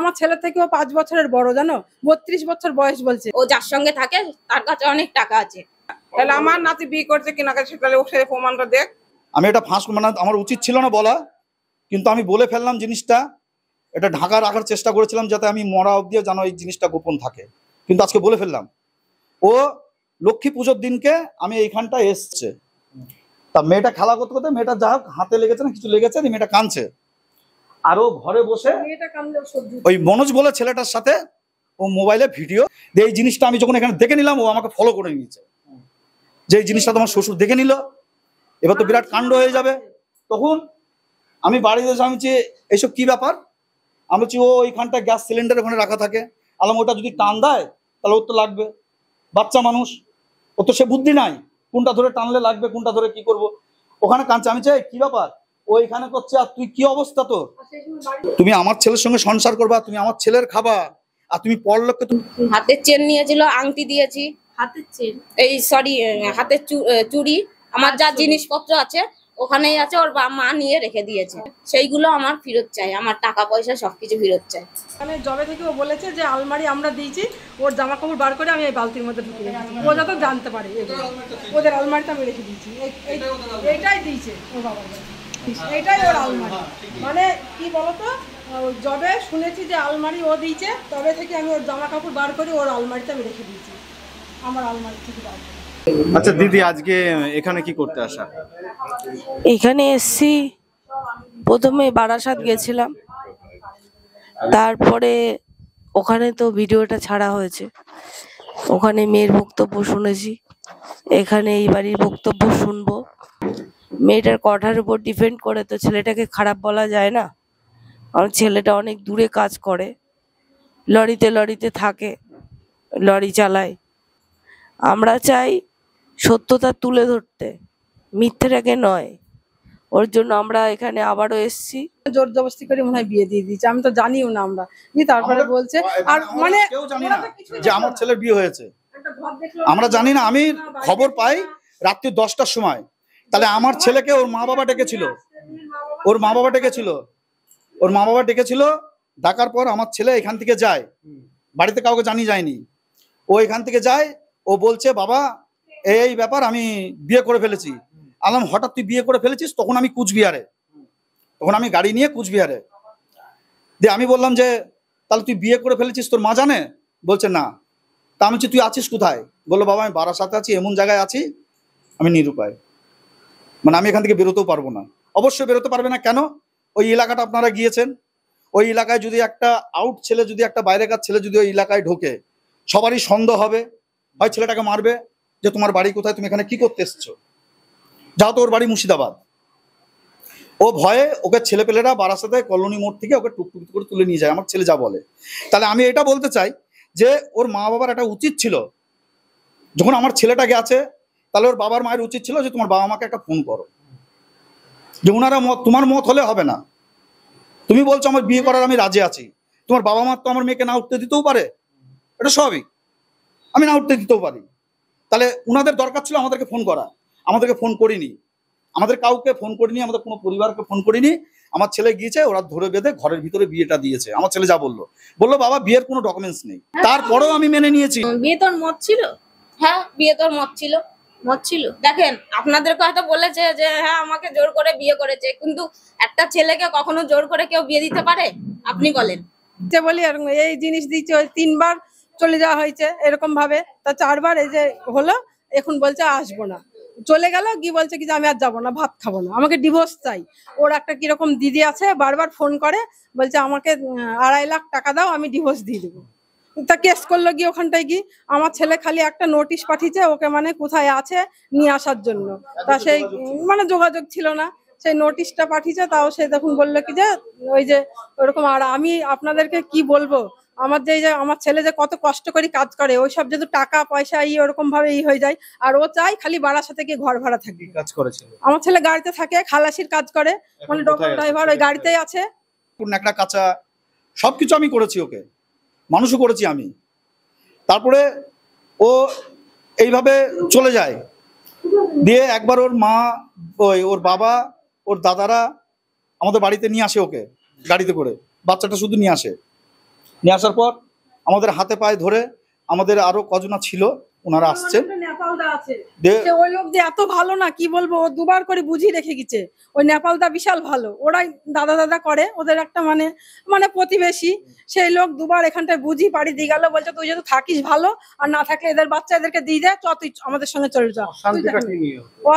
আমার ছেলে থেকে ও পাঁচ বছরের বড় জানো বত্রিশ বছর বয়স বলছে ও যার সঙ্গে থাকে তার কাছে অনেক টাকা আছে তাহলে আমার নাতি বিয়ে করছে কিনা কাছে তাহলে ও সেই প্রমাণটা দেখ আমি এটা ফাঁস মানে আমার উচিত ছিল না বলা কিন্তু আমি বলে ফেললাম জিনিসটা এটা ঢাকা রাখার চেষ্টা করেছিলাম যাতে আমি মরা অব্দিও যেন এই জিনিসটা গোপন থাকে কিন্তু আজকে বলে ফেললাম ও লক্ষ্মী পুজোর দিনকে আমি এইখানটা এসছে তা মেয়েটা খেলা করতে করতে মেয়েটা যা হাতে লেগেছে না কিছু লেগেছে মেয়েটা কাঁদছে আরো ঘরে বসে ওই মনোজ বলে ছেলেটার সাথে ও মোবাইলে ভিডিও এই জিনিসটা আমি যখন এখানে দেখে নিলাম ও আমাকে ফলো করে নিয়েছে যে এই জিনিসটা তোমার শ্বশুর দেখে নিল এবার তো বিরাট কাণ্ড হয়ে যাবে তখন আমি বাড়িতে আমি যে এইসব কি ব্যাপার আমি বলছি ও ওইখানটা গ্যাস সিলিন্ডার ওখানে রাখা থাকে আলাম ওটা যদি টান দেয় তাহলে ওর তো লাগবে বাচ্চা মানুষ ওর তো সে বুদ্ধি নাই কোনটা ধরে টানলে লাগবে কোনটা ধরে কি করব ওখানে কাঁচা আমি চাই কি ব্যাপার ওইখানে করছে আর তুই কি অবস্থা তো তুমি আমার ছেলের সঙ্গে সংসার করবা তুমি আমার ছেলের খাবা আর তুমি পরলোককে তুমি হাতের চেন নিয়েছিল আংটি দিয়েছি হাতের চেন এই সরি হাতের চুড়ি আমার যা আচ্ছা। জিনিসপত্র আছে ওখানেই আছে ওর মা নিয়ে রেখে দিয়েছে সেইগুলো আমার ফেরত চাই আমার টাকা পয়সা সবকিছু ফেরত চাই মানে জবে থেকে ও বলেছে যে আলমারি আমরা দিয়েছি ওর জামা কাপড় বার করে আমি এই বালতির মধ্যে ঢুকে ও যত জানতে পারে ওদের আলমারিটা আমি রেখে দিয়েছি এইটাই দিয়েছে ও বাবা এটাই ওর আলমারি মানে কি বলতো জবে শুনেছি যে আলমারি ও দিয়েছে তবে থেকে আমি ওর জামা কাপড় বার করে ওর আলমারিতে আমি রেখে দিয়েছি আমার আলমারি থেকে বার আচ্ছা দিদি আজকে এখানে কি করতে আসা এখানে এসছি প্রথমে বারাসাত গেছিলাম তারপরে ওখানে তো ভিডিওটা ছাড়া হয়েছে ওখানে মেয়ের বক্তব্য শুনেছি এখানে এই বাড়ির বক্তব্য শুনবো মেয়েটার কঠার উপর ডিপেন্ড করে তো ছেলেটাকে খারাপ বলা যায় না কারণ ছেলেটা অনেক দূরে কাজ করে লরিতে লরিতে থাকে লরি চালায় আমরা চাই সত্যতা তুলে ধরতে মিথ্যেটাকে নয় ওর জন্য আমরা এখানে আবারও এসছি জোর জবরদস্তি করে মনে হয় বিয়ে দিয়ে দিচ্ছি আমি তো জানিও না আমরা তারপরে বলছে আর মানে যে আমার ছেলের বিয়ে হয়েছে আমরা জানি না আমি খবর পাই রাত্রি দশটার সময় তাহলে আমার ছেলেকে ওর মা বাবা ডেকেছিল ওর মা বাবা ডেকেছিল ওর মা বাবা ডেকেছিল ডাকার পর আমার ছেলে এখান থেকে যায় বাড়িতে কাউকে জানিয়ে যায়নি ও এখান থেকে যায় ও বলছে বাবা এই ব্যাপার আমি বিয়ে করে ফেলেছি আলাম হঠাৎ তুই বিয়ে করে ফেলেছিস তখন আমি কুচবিহারে তখন আমি গাড়ি নিয়ে কুচবিহারে দিয়ে আমি বললাম যে তাহলে তুই বিয়ে করে ফেলেছিস তোর মা জানে বলছে না তা আমি তুই আছিস কোথায় বললো বাবা আমি বারাসাতে আছি এমন জায়গায় আছি আমি নিরুপায় মানে আমি এখান থেকে বেরোতেও পারবো না অবশ্যই বেরোতে পারবে না কেন ওই এলাকাটা আপনারা গিয়েছেন ওই এলাকায় যদি একটা আউট ছেলে যদি একটা বাইরেকার ছেলে যদি ওই এলাকায় ঢোকে সবারই সন্দেহ হবে হয় ছেলেটাকে মারবে যে তোমার বাড়ি কোথায় তুমি এখানে কি করতে এসছো যাও তো ওর বাড়ি মুর্শিদাবাদ ও ভয়ে ওকে ছেলেপেলেরা বারাসাতে কলোনি মোড় থেকে ওকে টুকটুক করে তুলে নিয়ে যায় আমার ছেলে যা বলে তাহলে আমি এটা বলতে চাই যে ওর মা বাবার একটা উচিত ছিল যখন আমার ছেলেটা গেছে তাহলে ওর বাবার মায়ের উচিত ছিল যে তোমার বাবা মাকে একটা ফোন করো যে ওনারা মত তোমার মত হলে হবে না তুমি বলছো আমার বিয়ে করার আমি রাজি আছি তোমার বাবা মা তো আমার মেয়েকে না উঠতে দিতেও পারে এটা স্বাভাবিক আমি না উঠতে দিতেও পারি তাহলে ওনাদের দরকার ছিল আমাদেরকে ফোন করা আমাদেরকে ফোন করিনি আমাদের কাউকে ফোন করিনি আমাদের কোনো পরিবারকে ফোন করিনি আমার ছেলে গিয়েছে ওরা ধরে বেঁধে ঘরের ভিতরে বিয়েটা দিয়েছে আমার ছেলে যা বললো বললো বাবা বিয়ের কোনো ডকুমেন্টস নেই হ্যাঁ। তারপরেও আমি মেনে নিয়েছি বিয়ে তোর মত ছিল হ্যাঁ বিয়ে তোর মত ছিল মত ছিল দেখেন আপনাদেরকে হয়তো বলেছে যে হ্যাঁ আমাকে জোর করে বিয়ে করেছে কিন্তু একটা ছেলেকে কখনো জোর করে কেউ বিয়ে দিতে পারে আপনি বলেন যে বলি আর এই জিনিস দিচ্ছে ওই তিনবার চলে যাওয়া হয়েছে এরকম ভাবে তা চারবার এই যে হলো এখন বলছে আসবো না চলে গেল কি বলছে কি যে আমি আর যাবো না ভাত খাবো না আমাকে ডিভোর্স চাই ওর একটা কিরকম দিদি আছে বারবার ফোন করে বলছে আমাকে আড়াই লাখ টাকা দাও আমি ডিভোর্স দিয়ে দেবো তা কেস করলো গিয়ে ওখানটায় গিয়ে আমার ছেলে খালি একটা নোটিশ পাঠিয়েছে ওকে মানে কোথায় আছে নিয়ে আসার জন্য তা সেই মানে যোগাযোগ ছিল না সেই নোটিশটা পাঠিয়েছে তাও সে তখন বললো কি যে ওই যে ওরকম আর আমি আপনাদেরকে কি বলবো আমার যে যে আমার ছেলে যে কত কষ্ট করে কাজ করে ওই সব যেহেতু টাকা পয়সা ই ওরকম ভাবে ই হয়ে যায় আর ও চাই খালি বাড়ার সাথে গিয়ে ঘর ভাড়া থাকে কাজ করেছে আমার ছেলে গাড়িতে থাকে খালাসির কাজ করে মানে ডক্টর ড্রাইভার ওই গাড়িতেই আছে একটা কাঁচা সবকিছু আমি করেছি ওকে মানুষও করেছি আমি তারপরে ও এইভাবে চলে যায় দিয়ে একবার ওর মা ওই ওর বাবা ওর দাদারা আমাদের বাড়িতে নিয়ে আসে ওকে গাড়িতে করে বাচ্চাটা শুধু নিয়ে আসে নিয়ে আসার পর আমাদের হাতে পায়ে ধরে আমাদের আরও কজনা ছিল ওনারা আসছেন নেপালদা আছে সে ওই লোক যে এত ভালো না কি বলবো ও দুবার করে বুঝিয়ে রেখে গেছে ওই নেপালদা বিশাল ভালো ওরাই দাদা দাদা করে ওদের একটা মানে মানে প্রতিবেশী সেই লোক দুবার এখানটায় বুঝি বাড়ি দিয়ে গেল বলছে তুই যদি থাকিস ভালো আর না থাকলে এদের বাচ্চা এদেরকে দিয়ে দেয় চ তুই আমাদের সঙ্গে চলে যা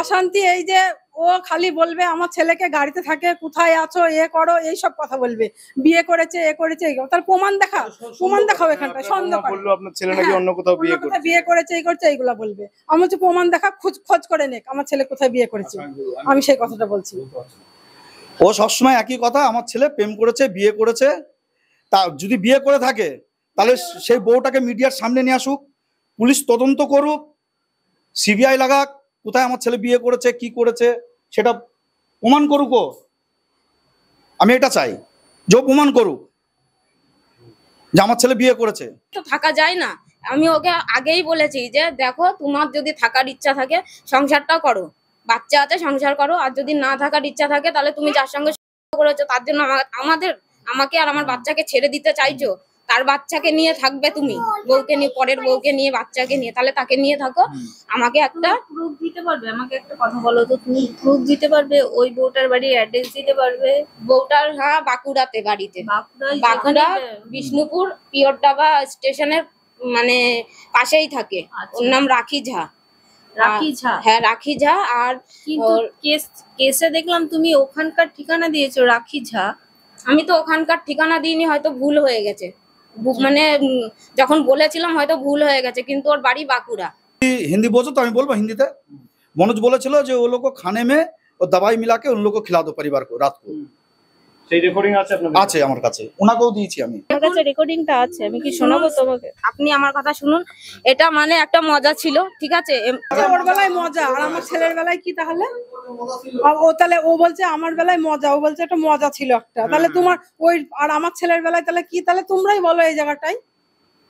অশান্তি এই যে ও খালি বলবে আমার ছেলেকে গাড়িতে থাকে কোথায় আছো এ করো এইসব কথা বলবে বিয়ে করেছে এ করেছে তার প্রমাণ দেখা প্রমাণ দেখাও এখানটা সন্দেহ বললো আপনার ছেলে হ্যাঁ, নাকি অন্য কোথাও বিয়ে করেছে বিয়ে করেছে এই করছে এইগুলা বলবে আমার হচ্ছে প্রমাণ দেখা খোঁজ খোঁজ করে নেক আমার ছেলে কোথায় বিয়ে করেছে আচ্ছা, আমি সেই কথাটা বলছি ও সবসময় একই কথা আমার ছেলে প্রেম করেছে বিয়ে করেছে তা যদি বিয়ে করে থাকে তাহলে সেই বউটাকে মিডিয়ার সামনে নিয়ে আসুক পুলিশ তদন্ত করুক সিবিআই লাগাক কোথায় আমার ছেলে বিয়ে করেছে কি করেছে সেটা প্রমাণ করুক আমি এটা চাই যে প্রমাণ করুক যে আমার ছেলে বিয়ে করেছে থাকা যায় না আমি ওকে আগেই বলেছি যে দেখো তোমার যদি থাকার ইচ্ছা থাকে সংসারটা করো বাচ্চা আছে সংসার করো আর যদি না থাকার ইচ্ছা থাকে তাহলে তুমি যার সঙ্গে করেছো তার জন্য আমাদের আমাকে আর আমার বাচ্চাকে ছেড়ে দিতে চাইছো তার বাচ্চাকে নিয়ে থাকবে তুমি বউকে নিয়ে পরের বউকে নিয়ে বাচ্চাকে নিয়ে তাহলে তাকে নিয়ে থাকো আমাকে একটা প্রুফ দিতে পারবে আমাকে একটা কথা বলো তো তুমি প্রুফ দিতে পারবে ওই বউটার বাড়ি অ্যাড্রেস দিতে পারবে বউটার হ্যাঁ বাঁকুড়াতে বাড়িতে বাঁকুড়া বিষ্ণুপুর পিয়রডাবা স্টেশনের মানে পাশেই থাকে আচ্ছা। ওর নাম রাখি ঝা রাখি ঝা হ্যাঁ রাখি ঝা আর কেসে দেখলাম তুমি ওখানকার ঠিকানা দিয়েছো রাখি ঝা আমি তো ওখানকার ঠিকানা দিইনি হয়তো ভুল হয়ে গেছে মানে যখন বলেছিলাম হয়তো ভুল হয়ে গেছে কিন্তু ওর বাড়ি বাঁকুড়া হিন্দি বোঝো তো আমি বলবো হিন্দিতে মনোজ বলেছিল যে ও লোক খানে মে ও দাবাই মিলাকে ওর লোক খিলা দো পরিবার কো রাত কো সেই রেকর্ডিং আছে আপনার আছে আমার কাছে ওনাকেও দিয়েছি আমি আমার কাছে রেকর্ডিংটা আছে আমি কি শোনাবো তোমাকে আপনি আমার কথা শুনুন এটা মানে একটা মজা ছিল ঠিক আছে ওর বেলায় মজা আর আমার ছেলের বেলায় কি তাহলে ও তাহলে ও বলছে আমার বেলায় মজা ও বলছে একটা মজা ছিল একটা তাহলে তোমার ওই আর আমার ছেলের বেলায় তাহলে কি তাহলে তোমরাই বলো এই জায়গাটায়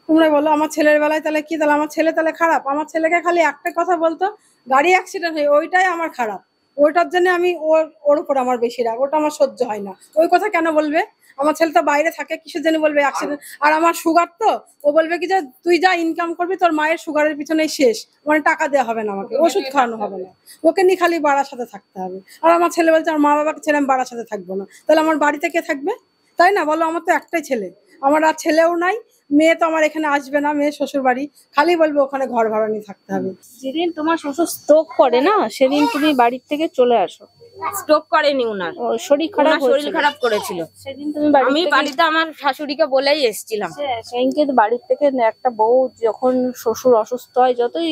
তোমরাই বলো আমার ছেলের বেলায় তাহলে কি তাহলে আমার ছেলে তাহলে খারাপ আমার ছেলেকে খালি একটা কথা বলতো গাড়ি অ্যাক্সিডেন্ট হয়ে ওইটাই আমার খারাপ ওইটার জন্য আমি ওর ওর উপর আমার বেশি রাগ ওটা আমার সহ্য হয় না ওই কথা কেন বলবে আমার ছেলে তো বাইরে থাকে কিসের জন্য বলবে অ্যাক্সিডেন্ট আর আমার সুগার তো ও বলবে কি যে তুই যা ইনকাম করবি তোর মায়ের সুগারের পিছনেই শেষ মানে টাকা দেওয়া হবে না আমাকে ওষুধ খাওয়ানো হবে না ওকে নিয়ে খালি বাড়ার সাথে থাকতে হবে আর আমার ছেলে বলছে আমার মা বাবাকে ছেলে আমি বাড়ার সাথে থাকবো না তাহলে আমার বাড়িতে কে থাকবে তাই না বলো আমার তো একটাই ছেলে আমার আর ছেলেও নাই মেয়ে তো আমার এখানে আসবে না মেয়ে শ্বশুর বাড়ি খালি বলবো ওখানে ঘর ভাড়া নিয়ে থাকতে হবে যেদিন তোমার শ্বশুর স্ট্রোক করে না সেদিন তুমি বাড়ির থেকে চলে আসো স্ট্রোক করেনি উনার শরীর খারাপ শরীর খারাপ করেছিল সেদিন তুমি আমি বাড়িতে আমার শাশুড়িকে বলেই এসেছিলাম সেদিনকে বাড়ির থেকে একটা বউ যখন শ্বশুর অসুস্থ হয় যতই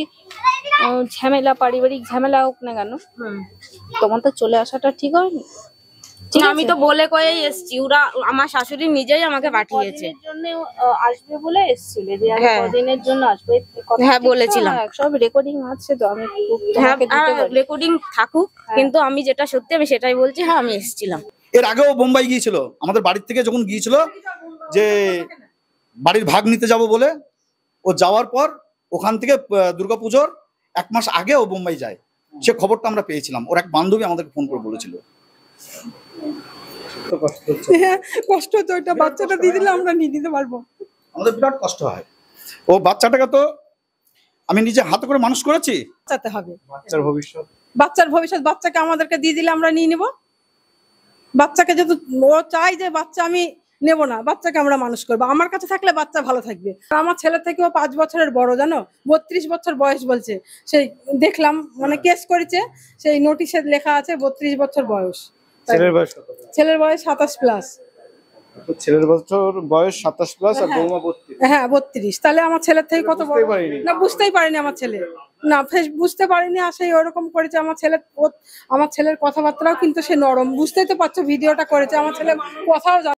ঝামেলা পারিবারিক ঝামেলা হোক না কেন তোমার তো চলে আসাটা ঠিক হয়নি আমি তো বলে কয়েই এসছি ওরা আমার শাশুড়ি নিজেই আমাকে পাঠিয়েছে আসবে বলে যে হ্যাঁ। জন্য আসবে হ্যাঁ বলেছিলাম হ্যাঁ, সব রেকর্ডিং আছে তো আমি হ্যাঁ, হ্যাঁ রেকর্ডিং থাকুক কিন্তু আমি যেটা সত্যি আমি সেটাই বলছি হ্যাঁ আমি এসেছিলাম এর আগেও বোম্বাই গিয়েছিল আমাদের বাড়ির থেকে যখন গিয়েছিল যে বাড়ির ভাগ নিতে যাব বলে ও যাওয়ার পর ওখান থেকে দুর্গাপুজোর এক মাস আগে ও বোম্বাই যায় সে খবরটা আমরা পেয়েছিলাম ওর এক বান্ধবী আমাদেরকে ফোন করে বলেছিল হ্যাঁ, কষ্ট হচ্ছে ওইটা বাচ্চাটা দিয়ে দিলে আমরা নিয়ে নিতে পারবো আমাদের বিরাট কষ্ট হয় ও বাচ্চাটাকে তো আমি নিজে হাতে করে মানুষ করেছি হবে বাচ্চার ভবিষ্যৎ বাচ্চার ভবিষ্যৎ বাচ্চাকে আমাদেরকে দিয়ে দিলে আমরা নিয়ে নেব বাচ্চাকে যেহেতু ও চাই যে বাচ্চা আমি নেব না বাচ্চাকে আমরা মানুষ করবো আমার কাছে থাকলে বাচ্চা ভালো থাকবে আমার ছেলে থেকেও পাঁচ বছরের বড় জানো বত্রিশ বছর বয়স বলছে সেই দেখলাম মানে কেস হ্যাঁ। করেছে সেই নোটিশে লেখা আছে বত্রিশ বছর বয়স ছেলের বয়স ছেলের বয়স সাতাশ প্লাস ছেলের বছর বয়স সাতাশ প্লাস আর বৌমা বত্রিশ হ্যাঁ বত্রিশ তাহলে আমার ছেলের থেকে কত বড় না বুঝতেই পারিনি আমার ছেলে না ফেস বুঝতে পারিনি আর সেই ওরকম করেছে আমার ছেলের আমার ছেলের কথাবার্তাও কিন্তু সে নরম বুঝতেই তো পারছো ভিডিওটা করেছে আমার ছেলে কথাও